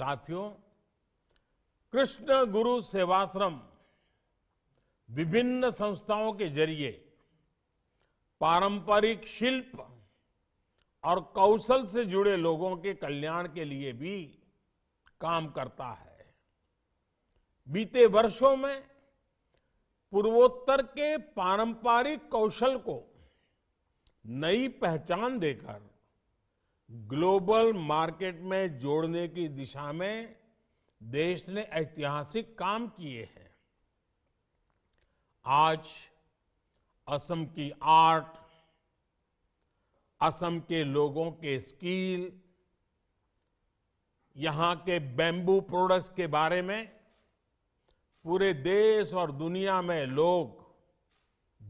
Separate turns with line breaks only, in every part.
साथियों कृष्ण गुरु सेवाश्रम विभिन्न संस्थाओं के जरिए पारंपरिक शिल्प और कौशल से जुड़े लोगों के कल्याण के लिए भी काम करता है बीते वर्षों में पूर्वोत्तर के पारंपरिक कौशल को नई पहचान देकर ग्लोबल मार्केट में जोड़ने की दिशा में देश ने ऐतिहासिक काम किए हैं आज असम की आर्ट असम के लोगों के स्किल यहाँ के बेम्बू प्रोडक्ट्स के बारे में पूरे देश और दुनिया में लोग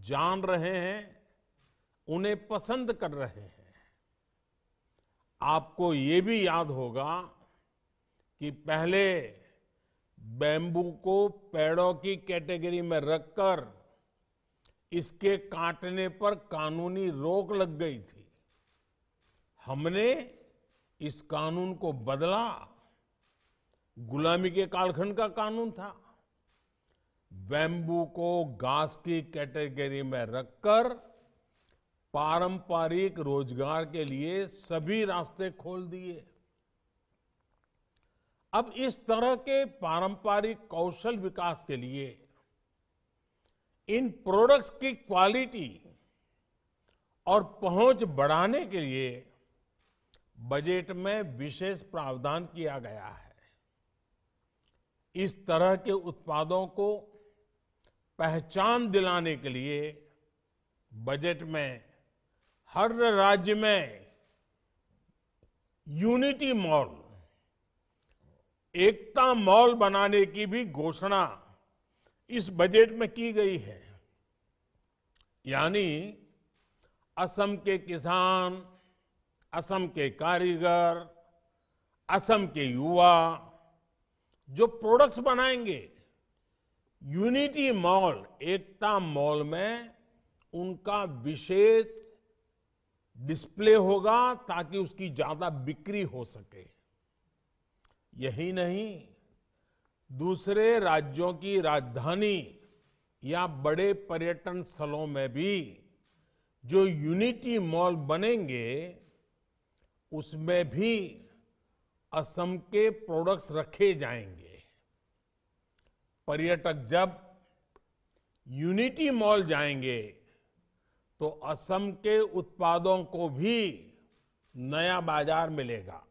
जान रहे हैं उन्हें पसंद कर रहे हैं आपको ये भी याद होगा कि पहले बैम्बू को पेड़ों की कैटेगरी में रखकर इसके काटने पर कानूनी रोक लग गई थी हमने इस कानून को बदला गुलामी के कालखंड का कानून था बैंबू को घास की कैटेगरी में रखकर पारंपरिक रोजगार के लिए सभी रास्ते खोल दिए अब इस तरह के पारंपरिक कौशल विकास के लिए इन प्रोडक्ट्स की क्वालिटी और पहुंच बढ़ाने के लिए बजट में विशेष प्रावधान किया गया है इस तरह के उत्पादों को पहचान दिलाने के लिए बजट में हर राज्य में यूनिटी मॉल एकता मॉल बनाने की भी घोषणा इस बजट में की गई है यानी असम के किसान असम के कारीगर असम के युवा जो प्रोडक्ट्स बनाएंगे यूनिटी मॉल एकता मॉल में उनका विशेष डिस्प्ले होगा ताकि उसकी ज्यादा बिक्री हो सके यही नहीं दूसरे राज्यों की राजधानी या बड़े पर्यटन स्थलों में भी जो यूनिटी मॉल बनेंगे उसमें भी असम के प्रोडक्ट्स रखे जाएंगे पर्यटक जब यूनिटी मॉल जाएंगे तो असम के उत्पादों को भी नया बाजार मिलेगा